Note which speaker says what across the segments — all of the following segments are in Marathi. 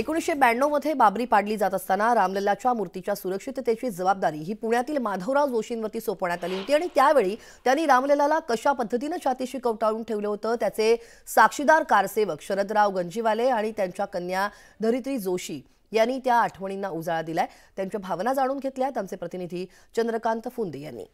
Speaker 1: एकोणीसशे ब्याण्णवमध्ये बाबरी पाडली जात असताना रामलल्लाच्या मूर्तीच्या सुरक्षिततेची जबाबदारी ही पुण्यातील माधवराव जोशींवरती सोपवण्यात आली होती आणि त्यावेळी त्यांनी रामलल्लाला कशा पद्धतीनं छातीशी कवटाळून ठेवलं होतं त्याचे साक्षीदार कारसेवक शरदराव गंजीवाले आणि त्यांच्या कन्या धरित्री जोशी यांनी त्या आठवणींना उजाळा दिलाय त्यांच्या भावना जाणून घेतल्यात आमचे प्रतिनिधी चंद्रकांत फुंदे यांनी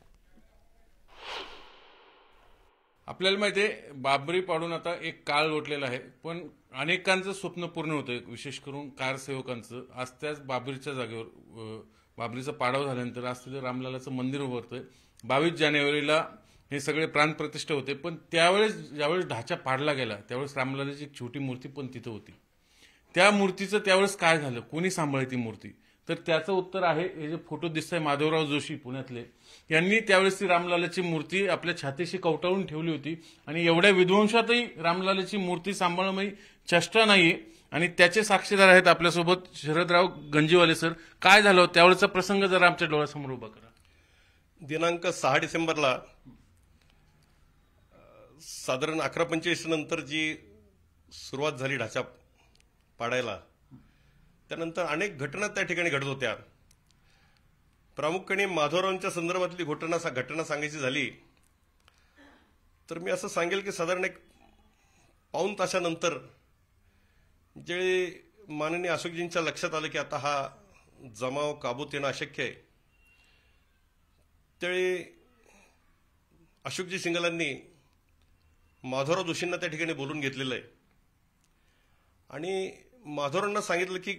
Speaker 2: आपल्याला माहिती आहे बाबरी पाडून आता एक काळ लोटलेला आहे पण अनेकांचं स्वप्न पूर्ण होतं विशेष करून कारसेवकांचं आज त्याच बाबरीच्या जागेवर बाबरीचा पाडाव झाल्यानंतर आज तिथे रामलालाचं मंदिर उभारतंय बावीस जानेवारीला हे सगळे प्राणप्रतिष्ठा होते पण त्यावेळेस ज्यावेळेस ढाचा पाडला गेला त्यावेळेस रामलालाची एक छोटी मूर्ती पण तिथं होती त्या मूर्तीचं त्यावेळेस काय झालं कोणी सांभाळली ती मूर्ती तर त्याचं उत्तर आहे हे जे फोटो दिसत आहे माधवराव जोशी पुण्यातले यांनी त्यावेळेस ती रामलालाची मूर्ती आपल्या छातीशी कवटाळून ठेवली होती आणि एवढ्या विध्वंसातही रामलालाची मूर्ती सांभाळमयी चष्टा नाहीये आणि त्याचे साक्षीदार आहेत आपल्यासोबत शरदराव गंजीवाले सर काय झालं त्यावेळेचा प्रसंग जरा आमच्या डोळ्यासमोर
Speaker 3: उभा करा दिनांक सहा डिसेंबरला साधारण अकरा पंचेचाळीस नंतर जी सुरुवात झाली ढाचा पाडायला त्यानंतर अनेक घटना त्या ठिकाणी घडत होत्या प्रामुख्याने माधवरावांच्या संदर्भातली घटना घटना सांगायची झाली तर मी असं सांगेल की साधारण एक पाऊन तासानंतर जे माननीय अशोकजींच्या लक्षात आलं की आता हा जमाव काबूत येणं अशक्य आहे त्यावेळी अशोकजी सिंगलांनी माधवराव जोशींना त्या ठिकाणी बोलून घेतलेलं आहे आणि माधोरांना सांगितलं की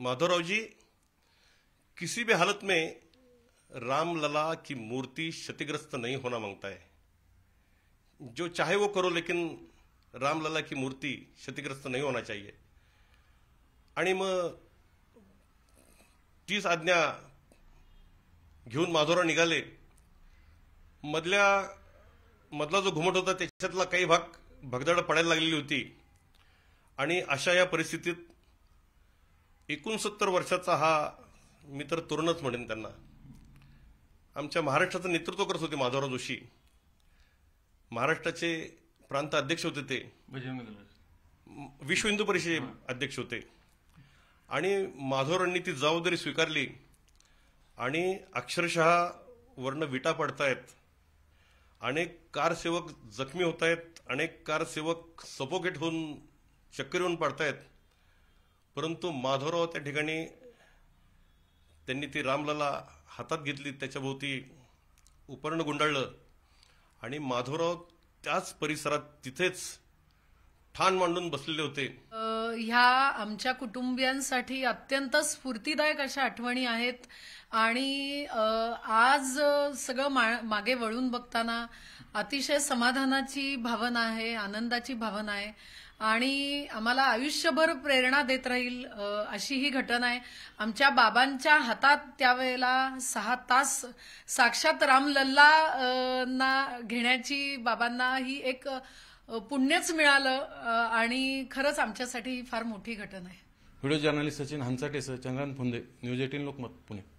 Speaker 3: माधवरावजी किसी भी हालत में रामलला की मूर्ति क्षतिग्रस्त नहीं होना मांगता है जो चाहे वो करो लेकिन रामलला की मूर्ती क्षतिग्रस्त नहीं होना चाहिए आणि मग तीस आज्ञा घेऊन माधवराव निघाले मधल्या मधला जो घुमट होता त्याच्यातला काही भाग भगदड पडायला लागलेली होती आणि अशा या परिस्थितीत एकोणसत्तर वर्षाचा हा मी तर तरुणच म्हणेन त्यांना आमच्या महाराष्ट्राचं नेतृत्व करत होते माधवराव जोशी महाराष्ट्राचे प्रांत अध्यक्ष होते ते विश्व हिंदू परिषदे अध्यक्ष होते आणि माधवरांनी ती जबाबदारी स्वीकारली आणि अक्षरशः वर्ण विटा पडतायत अनेक कारसेवक जखमी होत आहेत अनेक कारसेवक सपोकेट होऊन चक्कर होऊन पडतायत परंतु माधवराव त्या ठिकाणी त्यांनी ती रामलला हातात घेतली त्याच्याभोवती उपरण गुंडाळलं आणि माधवराव त्याच परिसरात तिथेच ठाण मांडून बसलेले होते
Speaker 4: ह्या आमच्या कुटुंबियांसाठी अत्यंत स्फूर्तीदायक अशा आठवणी आहेत आणि आज सगळं मागे वळून बघताना अतिशय समाधानाची भावना आहे आनंदाची भावना आहे आणि आम्हाला आयुष्यभर प्रेरणा देत राहील अशी ही घटना आहे आमच्या बाबांच्या हातात त्यावेळेला सहा तास साक्षात रामलल्ला ना घेण्याची बाबांना ही एक पुण्यच मिळालं आणि खरंच आमच्यासाठी ही फार मोठी घटना आहे
Speaker 2: video journalist Sachin Hanchate sir फुंदे न्यूज एटीन लोकमत पुणे